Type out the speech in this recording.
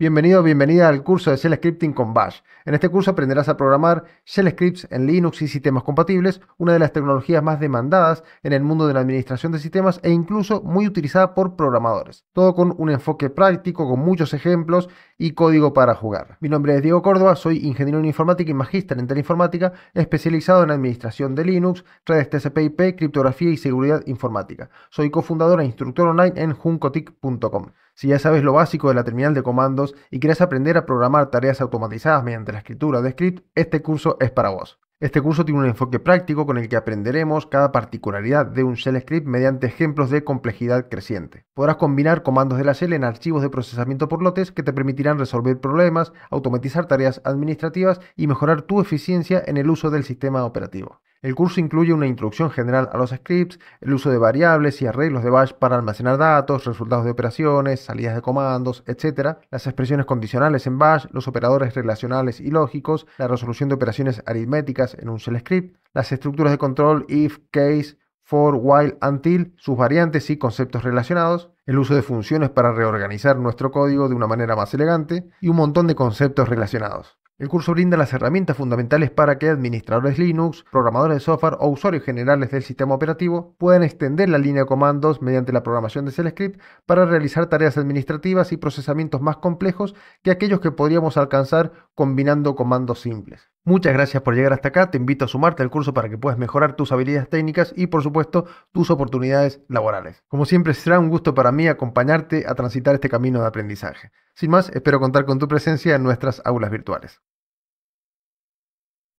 Bienvenido, bienvenida al curso de Shell Scripting con Bash. En este curso aprenderás a programar Shell Scripts en Linux y sistemas compatibles, una de las tecnologías más demandadas en el mundo de la administración de sistemas e incluso muy utilizada por programadores. Todo con un enfoque práctico, con muchos ejemplos y código para jugar. Mi nombre es Diego Córdoba, soy ingeniero en informática y magíster en teleinformática, especializado en administración de Linux, redes TCP/IP, criptografía y seguridad informática. Soy cofundador e instructor online en juncotic.com. Si ya sabes lo básico de la terminal de comandos y quieres aprender a programar tareas automatizadas mediante la escritura de script, este curso es para vos. Este curso tiene un enfoque práctico con el que aprenderemos cada particularidad de un shell script mediante ejemplos de complejidad creciente. Podrás combinar comandos de la shell en archivos de procesamiento por lotes que te permitirán resolver problemas, automatizar tareas administrativas y mejorar tu eficiencia en el uso del sistema operativo. El curso incluye una introducción general a los scripts, el uso de variables y arreglos de bash para almacenar datos, resultados de operaciones, salidas de comandos, etc., las expresiones condicionales en bash, los operadores relacionales y lógicos, la resolución de operaciones aritméticas en un shell script, las estructuras de control if, case, for, while, until, sus variantes y conceptos relacionados, el uso de funciones para reorganizar nuestro código de una manera más elegante y un montón de conceptos relacionados. El curso brinda las herramientas fundamentales para que administradores Linux, programadores de software o usuarios generales del sistema operativo puedan extender la línea de comandos mediante la programación de Shell para realizar tareas administrativas y procesamientos más complejos que aquellos que podríamos alcanzar combinando comandos simples. Muchas gracias por llegar hasta acá, te invito a sumarte al curso para que puedas mejorar tus habilidades técnicas y por supuesto tus oportunidades laborales. Como siempre será un gusto para mí acompañarte a transitar este camino de aprendizaje. Sin más, espero contar con tu presencia en nuestras aulas virtuales.